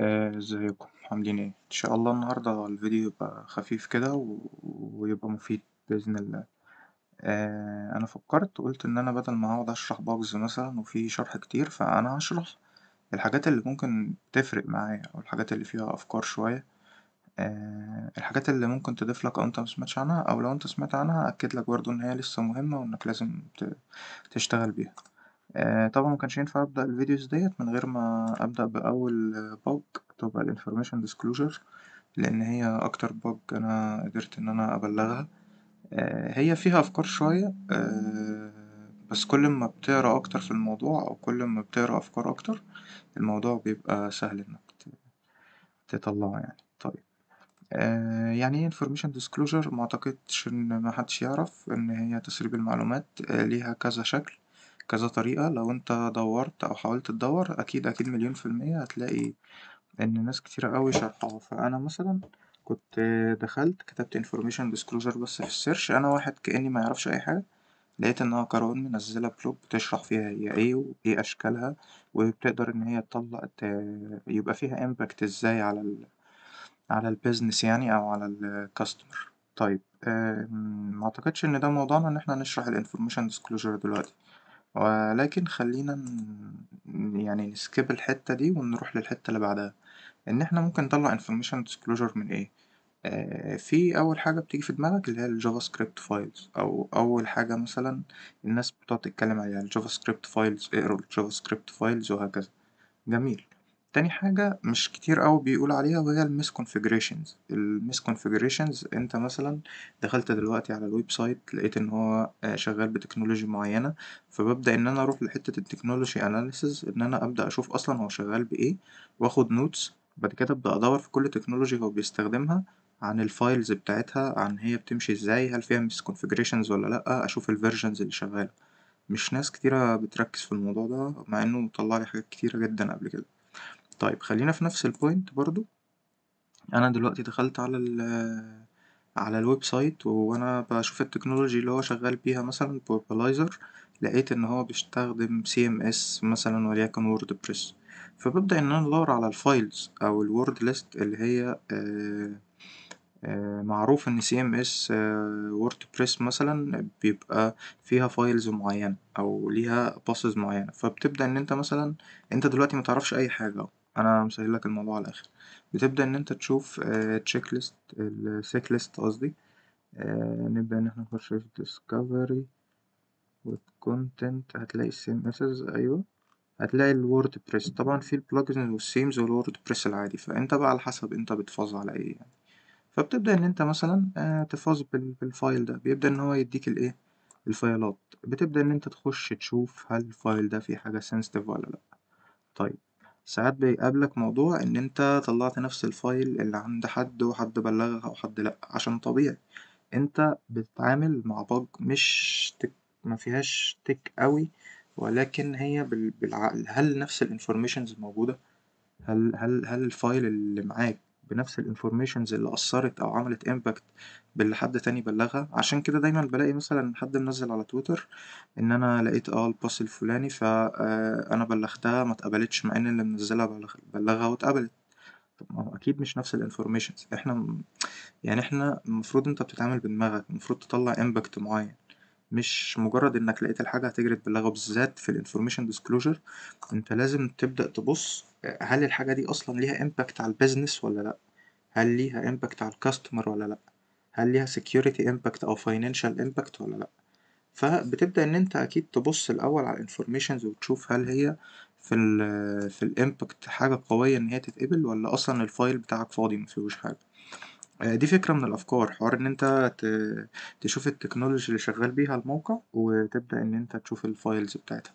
ازيكم عاملين ايه ان شاء الله النهاردة الفيديو يبقى خفيف كده و- ويبقى مفيد بإذن الله آه، انا فكرت قلت ان انا بدل ما هقعد اشرح باجز مثلا وفي شرح كتير فانا هشرح الحاجات اللي ممكن تفرق معايا او الحاجات اللي فيها افكار شوية آه، الحاجات اللي ممكن تضيف لك او انت مسمعتش عنها او لو انت سمعت عنها اكد لك برضه ان هي لسه مهمة وانك لازم ت- تشتغل بيها آه، طبعا كانش ينفع أبدأ الفيديوز ديت من غير ما أبدأ بأول بج تبقى الانفورميشن ديسكلوجر لأن هي أكتر بج أنا قدرت إن أنا أبلغها آه، هي فيها أفكار شوية آه، بس كل ما بتقرا أكتر في الموضوع أو كل ما بتقرا أفكار أكتر الموضوع بيبقى سهل إنك تطلعه يعني طيب يعني إيه information disclosure معتقدش إن محدش يعرف إن هي تسريب المعلومات ليها كذا شكل كذا طريقة لو انت دورت او حاولت تدور اكيد اكيد مليون في المية هتلاقي ان ناس كتيرة اوي شرحوها فانا مثلا كنت دخلت كتبت information disclosure بس في السيرش انا واحد كأني ميعرفش اي حاجة لقيت انها قران منزلة بلوج بتشرح فيها هي ايه وايه اشكالها وبتقدر ان هي تطلع يبقى فيها امباكت ازاي على ال على البيزنس يعني او على الكاستمر طيب اعتقدش ان ده موضوعنا ان احنا نشرح الانفورميشن ديسكلوجر دلوقتي ولكن خلينا يعني نسكيب الحتة دي ونروح للحتة اللي بعدها إن إحنا ممكن نطلع information disclosure من إيه؟ في أول حاجة بتيجي في دماغك اللي هي الجافا سكريبت فايلز أو أول حاجة مثلا الناس بتقعد تتكلم عليها الجافا سكريبت فايلز اقروا الجافا سكريبت فايلز وهكذا جميل تاني حاجة مش كتير أوي بيقول عليها وهي المس misconfigurations المس misconfigurations أنت مثلا دخلت دلوقتي على الويب سايت لقيت إن هو آه، شغال بتكنولوجي معينة فببدأ إن أنا أروح لحتة التكنولوجي أناليسز إن أنا أبدأ أشوف أصلا هو شغال بإيه وآخد نوتس بعد كده أبدأ أدور في كل تكنولوجي هو بيستخدمها عن الفايلز بتاعتها عن هي بتمشي إزاي هل فيها misconfigurations ولا لأ أشوف الفيرجنز اللي شغالة مش ناس كتيرة بتركز في الموضوع ده مع إنه طلعلي حاجات كتيرة جدا قبل كده طيب خلينا في نفس البوينت برضو انا دلوقتي دخلت على ال على الويب سايت وانا بشوف التكنولوجي اللي هو شغال بيها مثلا بوربلايزر لقيت ان هو بيستخدم سي ام اس مثلا وليكن وورد بريس فببدأ ان انا ادور على الفايلز او الوورد ليست اللي هي آه، آه، معروف ان سي ام آه، اس وورد بريس مثلا بيبقى فيها فايلز معينة او ليها باسز معينة فبتبدأ ان انت مثلا انت دلوقتي متعرفش اي حاجة أنا مسهل لك الموضوع على الآخر، بتبدأ إن أنت تشوف تشيك ليست السيك ليست قصدي آه، نبدأ إن إحنا نخش في discovery والكونتنت هتلاقي CMSs أيوه هتلاقي الوورد بريس طبعا في البلجنز والسيمز والوورد بريس العادي فأنت بقى على حسب أنت بتفاظ على إيه يعني فبتبدأ إن أنت مثلا آه، تفاظ بالفايل ده بيبدأ إن هو يديك الإيه الفايلات بتبدأ إن أنت تخش تشوف هل الفايل ده فيه حاجة سنسيتيف ولا لأ طيب ساعات بيقابلك موضوع إن أنت طلعت نفس الفايل اللي عند حد وحد بلغك أو حد لأ عشان طبيعي أنت بتتعامل مع بج مش تك مفيهاش تك أوي ولكن هي بالعقل هل نفس الانفورميشنز موجودة؟ هل هل هل الفايل اللي معاك بنفس الانفورميشنز اللي اثرت او عملت امباكت باللي حد تاني بلغها عشان كده دايما بلاقي مثلا حد منزل على تويتر ان انا لقيت اه الباص الفلاني فانا آه، بلغتها ما اتقبلتش مع ان اللي منزلها بلغها واتقبلت طب ما هو اكيد مش نفس الانفورميشنز احنا يعني احنا المفروض انت بتتعامل بدماغك المفروض تطلع امباكت معين مش مجرد انك لقيت الحاجة هتجري تبلغها بالذات في الانفورميشن ديسكلوجر انت لازم تبدأ تبص هل الحاجة دي اصلا ليها امباكت على البيزنس ولا لا هل ليها امباكت على الكاستمر ولا لا هل ليها سيكيورتي امباكت او فاينانشال امباكت ولا لا فبتبدأ ان انت اكيد تبص الاول على الانفورميشنز وتشوف هل هي في ال في الامباكت حاجة قوية ان هي تتقبل ولا اصلا الفايل بتاعك فاضي مفيهوش حاجة آه، دي فكرة من الأفكار حوار إن أنت تشوف التكنولوجي اللي شغال بيها الموقع وتبدأ إن أنت تشوف الفايلز بتاعتها.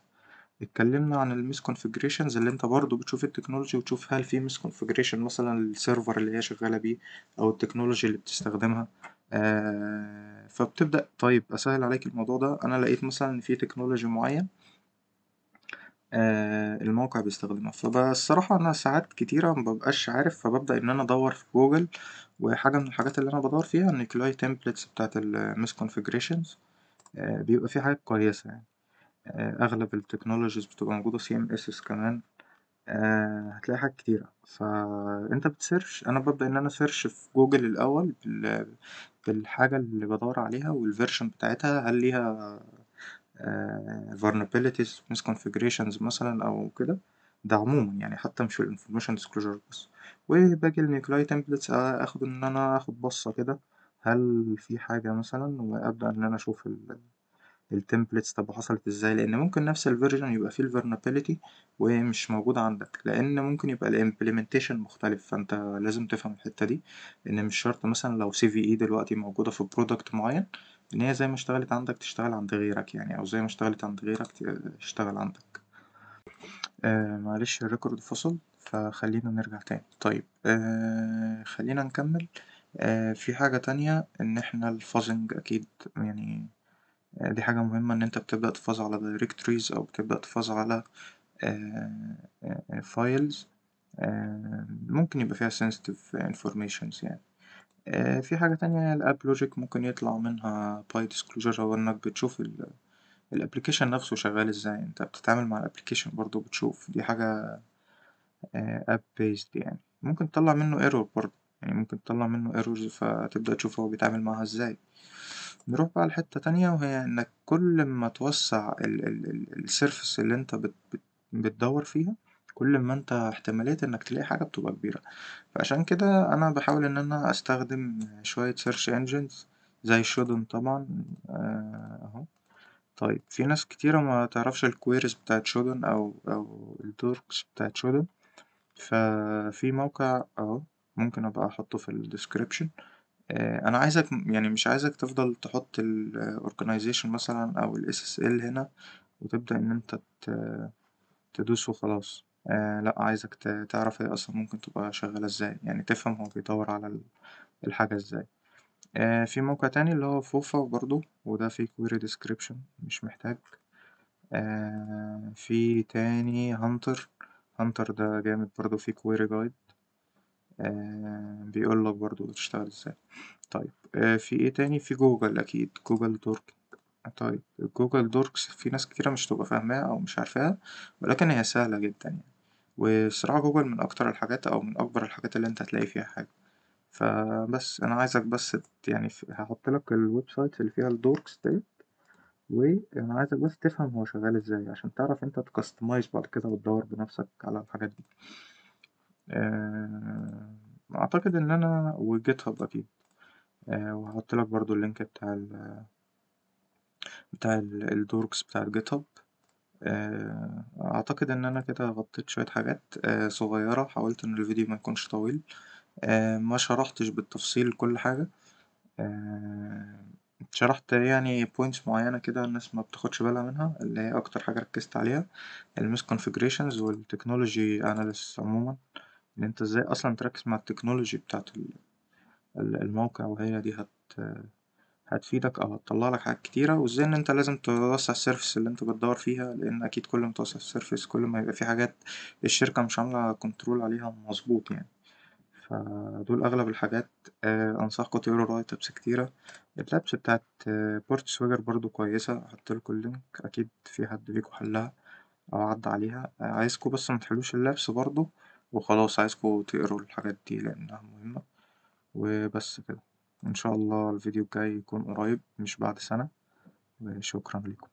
اتكلمنا عن الميس كونفجريشنز اللي أنت برضه بتشوف التكنولوجي وتشوف هل في ميس كونفجريشن مثلا السيرفر اللي هي شغالة بيه أو التكنولوجي اللي بتستخدمها آه، فبتبدأ طيب أسهل عليك الموضوع ده أنا لقيت مثلا إن في تكنولوجي معين آه، الموقع بيستخدمها فالصراحة أنا ساعات كتيرة مببقاش عارف فببدأ إن أنا أدور في جوجل وحاجة من الحاجات اللي أنا بدور فيها إن الكلاي تمبلتس بتاعة المس كونفجريشنز بيبقى فيه حاجات كويسة يعني آه، أغلب التكنولوجيز بتبقى موجودة سي إم إس كمان آه، هتلاقي حاجات كتيرة فا أنت بتسيرش أنا ببدأ إن أنا سيرش في جوجل الأول بالحاجة اللي بدور عليها والفيرجن بتاعتها هل ليها آه، vulnerabilities misconfigurations مثلا أو كده ده عموما يعني حتى مش في information disclosure بس وباجي النيكلاي تمبلتس آه، اخد ان انا اخد بصة كده هل في حاجة مثلا وابدأ ان انا اشوف التمبلتس طب حصلت ازاي لان ممكن نفس الفيرجن يبقى فيه الفيرنابيلتي ومش موجود عندك لان ممكن يبقى الامبلمنتيشن مختلف فانت لازم تفهم الحتة دي ان مش شرط مثلا لو سي في اي دلوقتي موجودة في برودكت معين ان هي زي ما اشتغلت عندك تشتغل عند غيرك يعني او زي ما اشتغلت عند غيرك تشتغل آه، عندك آه معلش الريكورد فصل فخلينا نرجع تاني طيب آه خلينا نكمل آه في حاجة تانية إن إحنا الفازنج أكيد يعني آه، دي حاجة مهمة إن أنت بتبدأ تفاز على دايركتوريز أو بتبدأ تفاز على فايلز آه، آه، ممكن يبقى فيها sensitive informations يعني في حاجة تانية الأب لوجيك ممكن يطلع منها باي ديسكلوجر او إنك بتشوف الابليكيشن نفسه شغال ازاي انت بتتعامل مع الابليكيشن برضو بتشوف دي حاجة اب آه، بيست يعني ممكن تطلع منه ايرور برضه يعني ممكن تطلع منه ايرورز فتبدأ تشوف هو بيتعامل معاها ازاي نروح بقى لحتة تانية وهي انك كل ما توسع السيرفس اللي انت بتدور فيها كل ما انت احتمالية انك تلاقي حاجة بتبقى كبيرة فعشان كده انا بحاول ان انا استخدم شوية سيرش انجنز زي شودن طبعا آه، اهو طيب في ناس كتيرة ما تعرفش الكويريز بتاعت شودن او او التوركس بتاعت شودن ففي موقع اهو ممكن ابقى احطه في الديسكريبشن آه، انا عايزك يعني مش عايزك تفضل تحط ال مثلا او الاس اس ال هنا وتبدأ ان انت تدوس وخلاص آه، لأ عايزك تعرف هي اصلا ممكن تبقى شغالة ازاي يعني تفهم هو بيدور على الحاجة ازاي آه، في موقع تاني اللي هو فوفا برضو وده فيه كويري ديسكريبشن مش محتاج في تاني هانتر هانتر ده جامد برضو في كويري جايد آه، بيقولك برضو بتشتغل ازاي طيب آه، في ايه تاني في جوجل اكيد جوجل دورك طيب جوجل دوركس في ناس كتيرة مش تبقى فاهماها او مش عارفاها ولكن هي سهلة جدا يعني والصراحة جوجل من اكتر الحاجات او من اكبر الحاجات اللي انت هتلاقي فيها حاجة فبس انا عايزك بس يعني هحطلك الويب سايت اللي فيها الدوركس ديت وأنا يعني عايزك بس تفهم هو شغال إزاي، عشان تعرف أنت تكستمايز بعد كده وتدوّر بنفسك على الحاجات دي. آه، أعتقد إن أنا هاب أكيد، آه، وهحط لك برضه اللينك بتاع الـ بتاع الدوركس بتاع الGitHub. هاب آه، أعتقد إن أنا كده غطيت شوية حاجات صغيرة، حاولت إن الفيديو ما يكونش طويل، ما شرحتش بالتفصيل كل حاجة، آآ. شرحت يعني points معينة كده الناس ما بتاخدش بالها منها اللي هي أكتر حاجة ركزت عليها المس كونفجريشنز والتكنولوجي أناليس عموما إن أنت إزاي أصلا تركز مع التكنولوجي بتاعة الموقع وهي دي هت هتفيدك أو هتطلعلك حاجات كتيرة وإزاي إن أنت لازم توسع السيرفس اللي أنت بتدور فيها لأن أكيد كل ما توسع السيرفس كل ما يبقى في حاجات الشركة مش عاملة كنترول عليها مظبوط يعني. فدول أغلب الحاجات آه، انصحكم تقروا رواية لبس كتيرة اللابس بتاعت بورت آه، سويجر برضو كويسة هحطلكوا اللينك أكيد في حد ليكوا حلها أو عدى عليها آه، عايزكوا بس متحلوش اللبس برضو وخلاص عايزكوا تقروا الحاجات دي لأنها مهمة وبس كده إن شاء الله الفيديو الجاي يكون قريب مش بعد سنة وشكرا لكم